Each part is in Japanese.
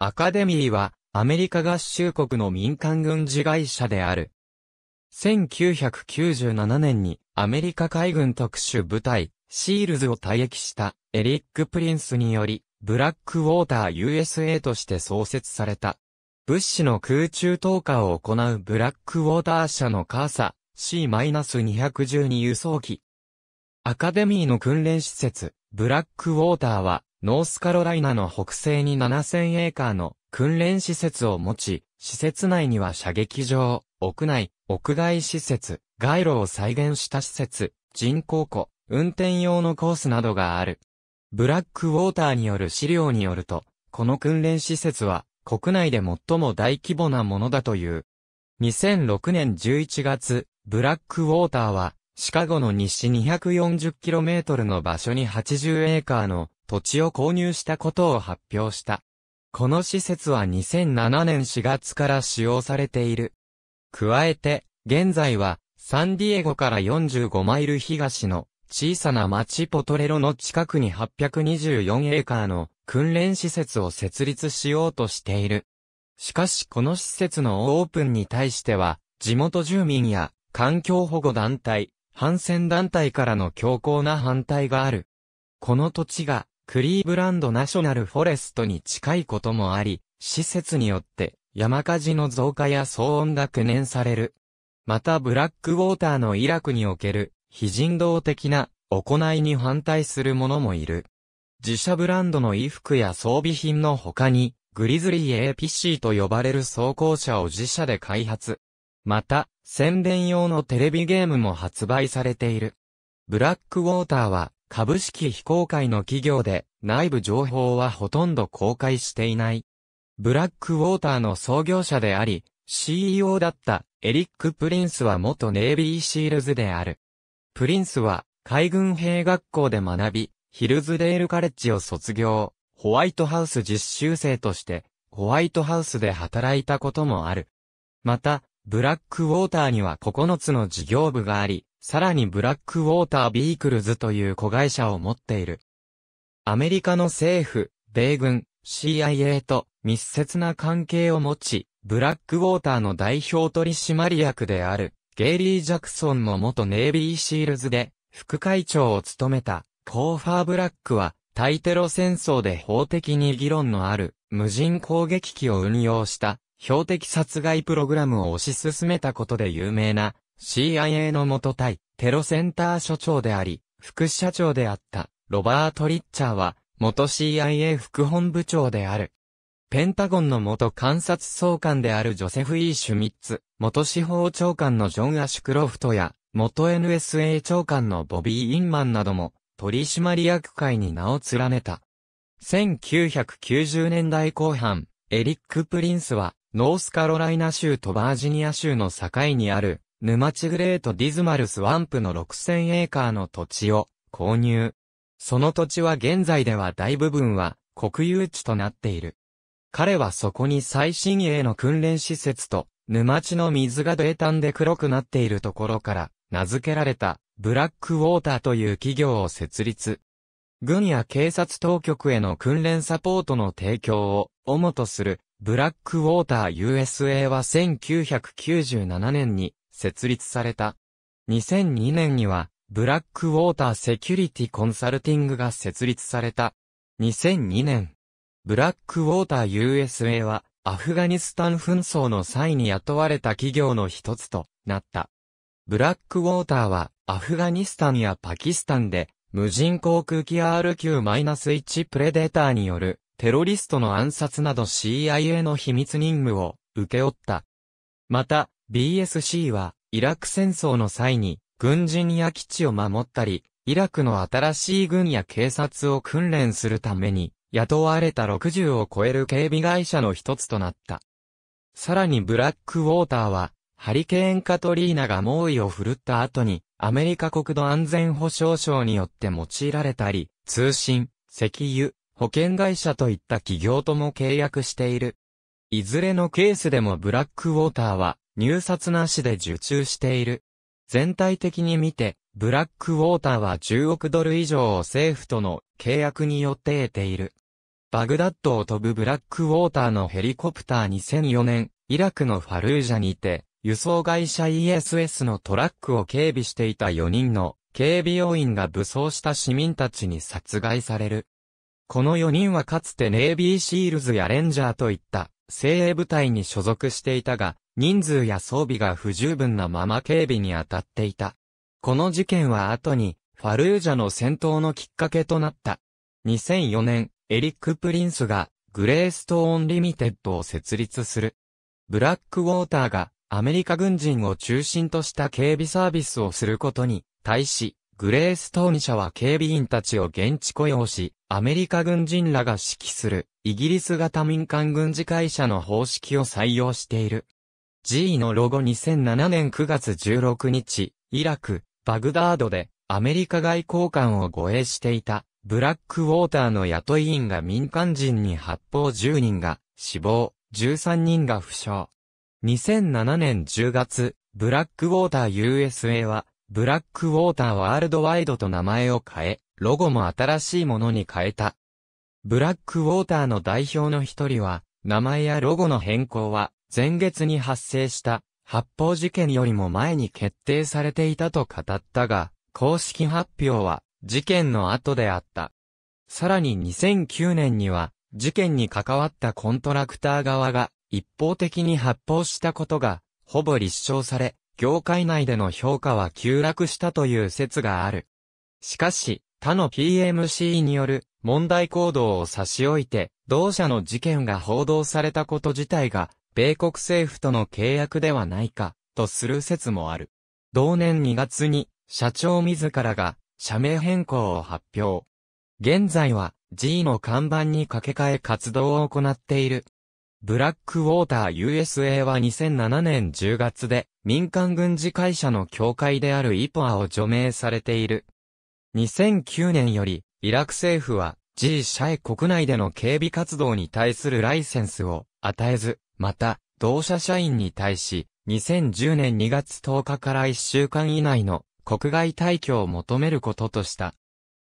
アカデミーは、アメリカ合衆国の民間軍事会社である。1997年に、アメリカ海軍特殊部隊、シールズを退役したエリック・プリンスにより、ブラックウォーター USA として創設された。物資の空中投下を行うブラックウォーター社のカーサ C-212 輸送機。アカデミーの訓練施設、ブラックウォーターは、ノースカロライナの北西に7000エーカーの訓練施設を持ち、施設内には射撃場、屋内、屋外施設、街路を再現した施設、人工庫、運転用のコースなどがある。ブラックウォーターによる資料によると、この訓練施設は国内で最も大規模なものだという。2006年11月、ブラックウォーターは、シカゴの西 240km の場所に80エーカーの土地を購入したことを発表した。この施設は2007年4月から使用されている。加えて、現在は、サンディエゴから45マイル東の小さな町ポトレロの近くに824エーカーの訓練施設を設立しようとしている。しかしこの施設のオープンに対しては、地元住民や環境保護団体、反戦団体からの強硬な反対がある。この土地がクリーブランドナショナルフォレストに近いこともあり、施設によって山火事の増加や騒音が懸念される。またブラックウォーターのイラクにおける非人道的な行いに反対する者もいる。自社ブランドの衣服や装備品の他に、グリズリー APC と呼ばれる装甲車を自社で開発。また、宣伝用のテレビゲームも発売されている。ブラックウォーターは、株式非公開の企業で、内部情報はほとんど公開していない。ブラックウォーターの創業者であり、CEO だったエリック・プリンスは元ネイビーシールズである。プリンスは海軍兵学校で学び、ヒルズデールカレッジを卒業、ホワイトハウス実習生として、ホワイトハウスで働いたこともある。また、ブラックウォーターには9つの事業部があり、さらにブラックウォータービークルズという子会社を持っている。アメリカの政府、米軍、CIA と密接な関係を持ち、ブラックウォーターの代表取締役である、ゲイリー・ジャクソンの元ネイビーシールズで、副会長を務めた、コーファー・ブラックは、対テロ戦争で法的に議論のある、無人攻撃機を運用した、標的殺害プログラムを推し進めたことで有名な、CIA の元対テロセンター所長であり、副社長であった、ロバート・リッチャーは、元 CIA 副本部長である。ペンタゴンの元監察総監であるジョセフ・イー・シュミッツ、元司法長官のジョン・アシュクロフトや、元 NSA 長官のボビー・インマンなども、取締役会に名を連ねた。1990年代後半、エリック・プリンスは、ノースカロライナ州とバージニア州の境にある、沼地グレートディズマルスワンプの6000エーカーの土地を購入。その土地は現在では大部分は国有地となっている。彼はそこに最新鋭の訓練施設と沼地の水が泥炭で黒くなっているところから名付けられたブラックウォーターという企業を設立。軍や警察当局への訓練サポートの提供を主とするブラックウォーター USA は1997年に設立された。2002年には、ブラックウォーターセキュリティコンサルティングが設立された。2002年、ブラックウォーター USA は、アフガニスタン紛争の際に雇われた企業の一つとなった。ブラックウォーターは、アフガニスタンやパキスタンで、無人航空機 RQ-1 プレデーターによるテロリストの暗殺など CIA の秘密任務を受け負った。また、BSC は、イラク戦争の際に、軍人や基地を守ったり、イラクの新しい軍や警察を訓練するために、雇われた60を超える警備会社の一つとなった。さらにブラックウォーターは、ハリケーンカトリーナが猛威を振るった後に、アメリカ国土安全保障省によって用いられたり、通信、石油、保険会社といった企業とも契約している。いずれのケースでもブラックウォーターは、入札なしで受注している。全体的に見て、ブラックウォーターは10億ドル以上を政府との契約によって得ている。バグダッドを飛ぶブラックウォーターのヘリコプター2004年、イラクのファルージャにて、輸送会社 ESS のトラックを警備していた4人の警備要員が武装した市民たちに殺害される。この4人はかつてネイビーシールズやレンジャーといった精鋭部隊に所属していたが、人数や装備が不十分なまま警備に当たっていた。この事件は後に、ファルージャの戦闘のきっかけとなった。2004年、エリック・プリンスが、グレーストーン・リミテッドを設立する。ブラックウォーターが、アメリカ軍人を中心とした警備サービスをすることに、対し、グレーストーン社は警備員たちを現地雇用し、アメリカ軍人らが指揮する、イギリス型民間軍事会社の方式を採用している。G のロゴ2007年9月16日、イラク、バグダードでアメリカ外交官を護衛していたブラックウォーターの雇い員が民間人に発砲10人が死亡、13人が負傷。2007年10月、ブラックウォーター USA は、ブラックウォーターワールドワイドと名前を変え、ロゴも新しいものに変えた。ブラックウォーターの代表の一人は、名前やロゴの変更は、前月に発生した発砲事件よりも前に決定されていたと語ったが、公式発表は事件の後であった。さらに2009年には、事件に関わったコントラクター側が一方的に発砲したことが、ほぼ立証され、業界内での評価は急落したという説がある。しかし、他の PMC による問題行動を差し置いて、同社の事件が報道されたこと自体が米国政府との契約ではないか、とする説もある。同年2月に、社長自らが、社名変更を発表。現在は、G の看板に掛け替え活動を行っている。ブラックウォーター USA は2007年10月で民間軍事会社の協会であるイポアを除名されている。2009年よりイラク政府は G 社へ国内での警備活動に対するライセンスを与えず、また、同社社員に対し、2010年2月10日から1週間以内の国外退去を求めることとした。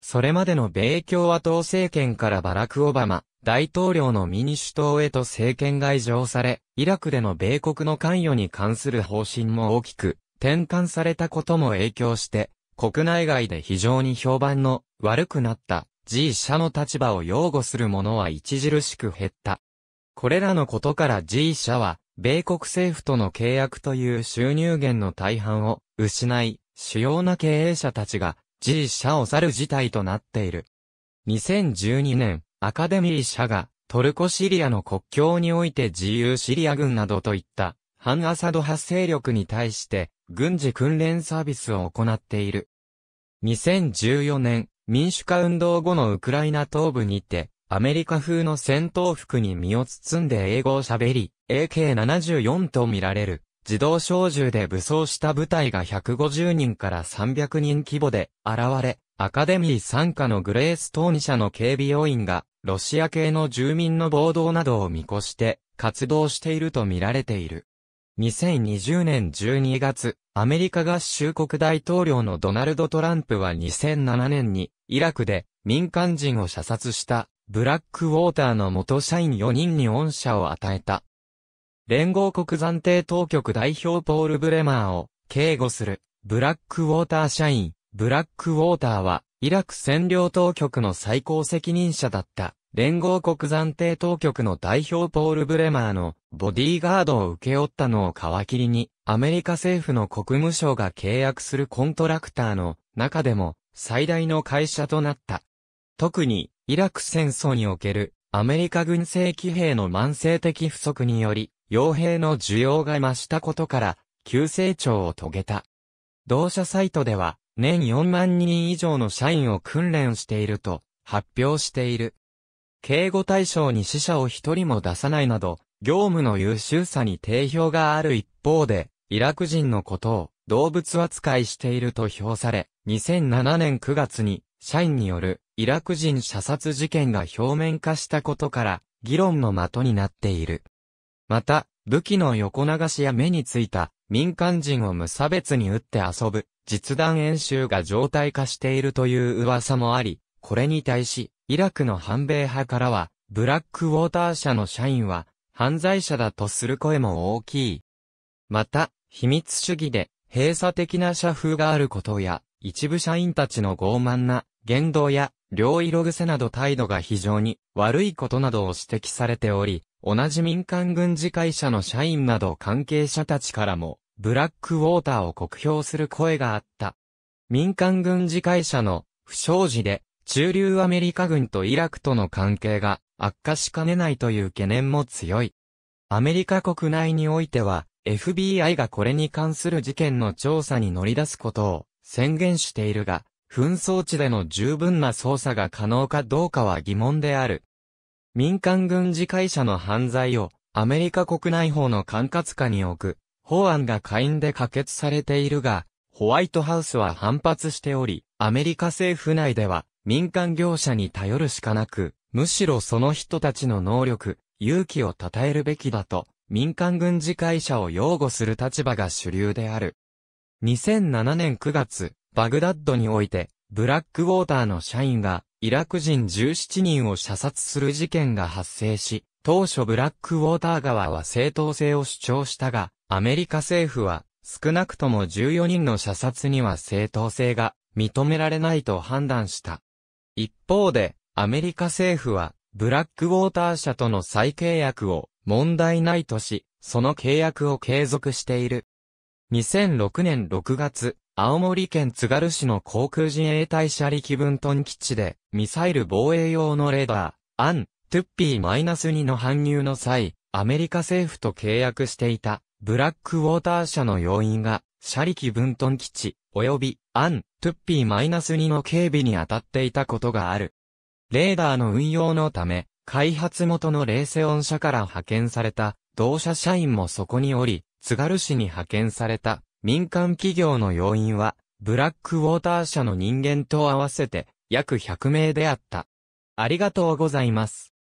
それまでの米共和党政権からバラク・オバマ大統領の民主党へと政権が移譲され、イラクでの米国の関与に関する方針も大きく転換されたことも影響して、国内外で非常に評判の悪くなった G 社の立場を擁護する者は著しく減った。これらのことから G 社は、米国政府との契約という収入源の大半を失い、主要な経営者たちが G 社を去る事態となっている。2012年、アカデミー社がトルコシリアの国境において自由シリア軍などといった反アサド派勢力に対して軍事訓練サービスを行っている。2014年、民主化運動後のウクライナ東部にてアメリカ風の戦闘服に身を包んで英語を喋り、AK74 と見られる、自動小銃で武装した部隊が150人から300人規模で現れ、アカデミー参加のグレース当2社の警備要員が、ロシア系の住民の暴動などを見越して、活動していると見られている。2020年12月、アメリカ合衆国大統領のドナルド・トランプは2007年に、イラクで民間人を射殺したブラックウォーターの元社員4人に恩赦を与えた。連合国暫定当局代表ポール・ブレマーを警護するブラックウォーター社員、ブラックウォーターはイラク占領当局の最高責任者だった連合国暫定当局の代表ポール・ブレマーのボディーガードを請け負ったのを皮切りにアメリカ政府の国務省が契約するコントラクターの中でも最大の会社となった。特にイラク戦争におけるアメリカ軍正規兵の慢性的不足により、傭兵の需要が増したことから、急成長を遂げた。同社サイトでは、年4万人以上の社員を訓練していると発表している。警護対象に死者を一人も出さないなど、業務の優秀さに定評がある一方で、イラク人のことを動物扱いしていると評され、2007年9月に社員によるイラク人射殺事件が表面化したことから、議論の的になっている。また、武器の横流しや目についた民間人を無差別に撃って遊ぶ実弾演習が常態化しているという噂もあり、これに対し、イラクの反米派からは、ブラックウォーター社の社員は犯罪者だとする声も大きい。また、秘密主義で閉鎖的な社風があることや、一部社員たちの傲慢な言動や両色癖など態度が非常に悪いことなどを指摘されており、同じ民間軍事会社の社員など関係者たちからも、ブラックウォーターを酷評する声があった。民間軍事会社の不祥事で、中流アメリカ軍とイラクとの関係が悪化しかねないという懸念も強い。アメリカ国内においては、FBI がこれに関する事件の調査に乗り出すことを宣言しているが、紛争地での十分な捜査が可能かどうかは疑問である。民間軍事会社の犯罪をアメリカ国内法の管轄下に置く法案が下院で可決されているが、ホワイトハウスは反発しており、アメリカ政府内では民間業者に頼るしかなく、むしろその人たちの能力、勇気を称えるべきだと、民間軍事会社を擁護する立場が主流である。2007年9月、バグダッドにおいて、ブラックウォーターの社員が、イラク人17人を射殺する事件が発生し、当初ブラックウォーター側は正当性を主張したが、アメリカ政府は、少なくとも14人の射殺には正当性が認められないと判断した。一方で、アメリカ政府は、ブラックウォーター社との再契約を問題ないとし、その契約を継続している。2006年6月、青森県津軽市の航空自衛隊車力分屯基地で、ミサイル防衛用のレーダー、アン、トゥッピー -2 の搬入の際、アメリカ政府と契約していた、ブラックウォーター社の要員が、車力分屯基地、及び、アン、トゥッピー -2 の警備に当たっていたことがある。レーダーの運用のため、開発元のレーセオン社から派遣された、同社社員もそこにおり、津軽市に派遣された、民間企業の要員は、ブラックウォーター社の人間と合わせて、約100名であった。ありがとうございます。